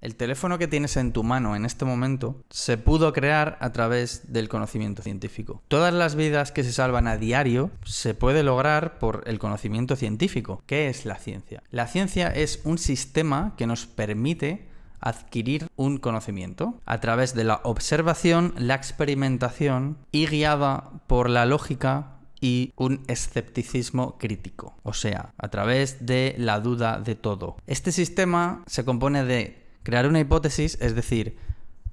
El teléfono que tienes en tu mano en este momento se pudo crear a través del conocimiento científico. Todas las vidas que se salvan a diario se puede lograr por el conocimiento científico. ¿Qué es la ciencia? La ciencia es un sistema que nos permite adquirir un conocimiento a través de la observación, la experimentación y guiada por la lógica y un escepticismo crítico, o sea, a través de la duda de todo. Este sistema se compone de Crear una hipótesis, es decir,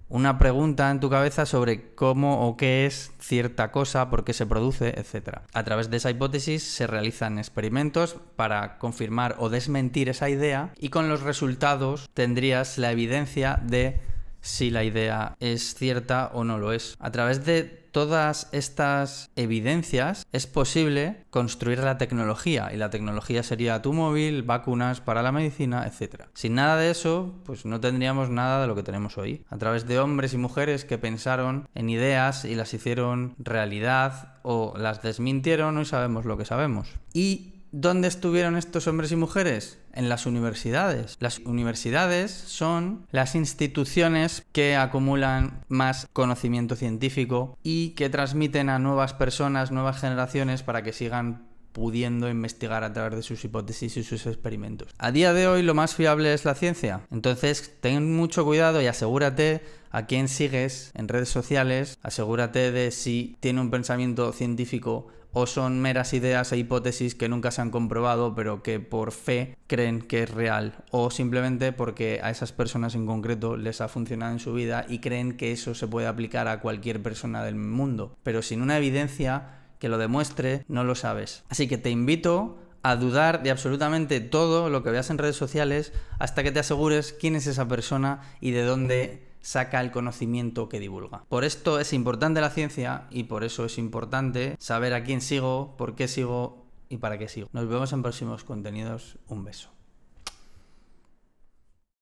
una pregunta en tu cabeza sobre cómo o qué es cierta cosa, por qué se produce, etc. A través de esa hipótesis se realizan experimentos para confirmar o desmentir esa idea y con los resultados tendrías la evidencia de si la idea es cierta o no lo es. A través de todas estas evidencias es posible construir la tecnología y la tecnología sería tu móvil, vacunas para la medicina, etc. Sin nada de eso, pues no tendríamos nada de lo que tenemos hoy. A través de hombres y mujeres que pensaron en ideas y las hicieron realidad o las desmintieron, hoy sabemos lo que sabemos. Y ¿Dónde estuvieron estos hombres y mujeres? En las universidades. Las universidades son las instituciones que acumulan más conocimiento científico y que transmiten a nuevas personas, nuevas generaciones, para que sigan pudiendo investigar a través de sus hipótesis y sus experimentos. A día de hoy lo más fiable es la ciencia, entonces ten mucho cuidado y asegúrate a quién sigues en redes sociales, asegúrate de si tiene un pensamiento científico o son meras ideas e hipótesis que nunca se han comprobado, pero que por fe creen que es real, o simplemente porque a esas personas en concreto les ha funcionado en su vida y creen que eso se puede aplicar a cualquier persona del mundo. Pero sin una evidencia que lo demuestre, no lo sabes. Así que te invito a dudar de absolutamente todo lo que veas en redes sociales hasta que te asegures quién es esa persona y de dónde saca el conocimiento que divulga. Por esto es importante la ciencia y por eso es importante saber a quién sigo, por qué sigo y para qué sigo. Nos vemos en próximos contenidos. Un beso.